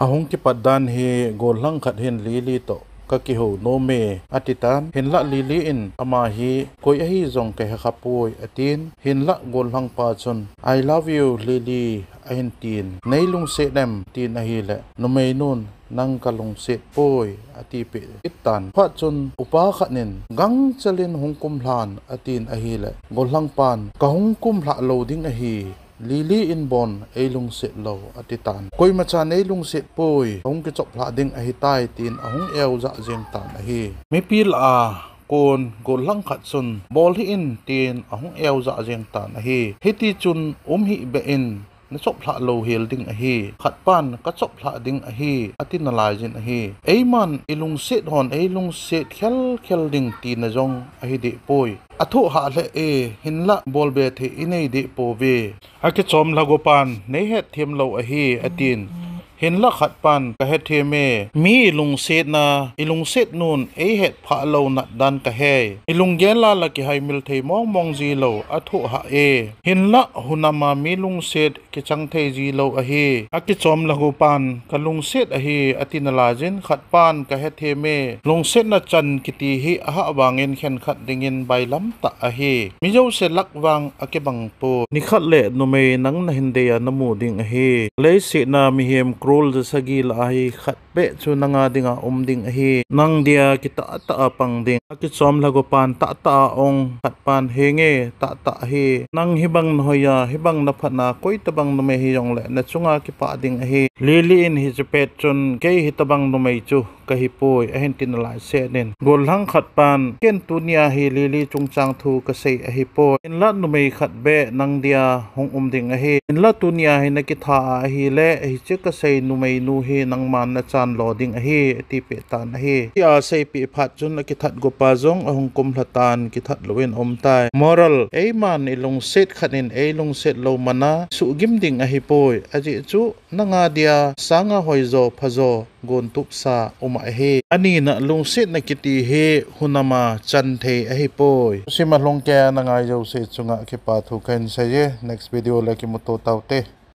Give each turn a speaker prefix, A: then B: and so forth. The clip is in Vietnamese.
A: ahong kipadan hi golang kathin lili to kakiho nome atitan hinla liliin amahi koy ahi zong ke hakapoy atin hinla golang pachon I love you lili ahin tin nailung setem tin ahile numay nun nang kalungsit poy atipi itan patsun upakanin gang salin hungkumlan atin ahi le golang pan kahungkumla loading ahi lili in bon ei lung sit lo ati tan koi ma cha ei lung sit poi hong ki chop la ding a hi tai tin a hong eo za jeng tan a hi mi pil a kon go lang khat sun bol hi in tin a hong eo za jeng tan a hi heti chun um hi be in na chop phla lo hel ding a pan ka chop phla ding a hi atin lai jin a ilung set hon eilung set khel khel ding ti na jong a hi de poi athu ha le e bol be the inei de po ve a ke chom lagopan nei het them atin เห็นละขัดปันกะเฮเทเมมีลุงเซตนาอีลุงเซตนูนเอเฮดพะโลนัดดันกะเฮอีลุงเยนลาละกิไฮมิลเทมองมองจีโลอะทุหะเอเห็นละหุนามามีลุงเซตกิจังเทจีโลอะเฮอะกิจอมละกูปันกะลุงเซตอะเฮอะตินาลาจินขัดปันกะเฮเทเมลุงเซตนาจันกิตีเฮอะหะวางเงินเข็นขัดดิเงินใบลำตะอะเฮมิโยเซลักวางอะกิบังปูนิขัดเลนุเมนังนะหินเดียนมูดิงอะเฮเลยสินามีเฮมกร role da sagi la hi khat pe chu nanga dinga om ding hi nang dia ki ta ta pang ding ki som la pan ta ta ong khat pan he nge ta ta hi nang hi bang no ya hi bang na phana koi ta bang no me hi yong le na chunga ki pa ding hi lili in hi chu pet chun ke hi ta bang no me chu ka hi poi a tin la se nen gol hang khat pan ken tu nia hi lili chung chang thu ka sei a hi poi in la no me khat be nang dia hong om ding a in la tu nia hi na ki tha hi le hi che ka sei numai nu he nang man na chan loading a hi ti pe tan a hi ti a sei pi phat chun la ki that go pa jong ahung kum hlatan ki that loin om tai moral ei man ilung set khanin ei lung set lo mana su gim ding a hi poi aji chu nanga dia sanga hoizo phazo gon tup sa oma he ani na lung set na kiti he hunama chan the a hi poi sima hlong kya na ngai jo se chunga ki pa thu kan sai next video la ki mu to taute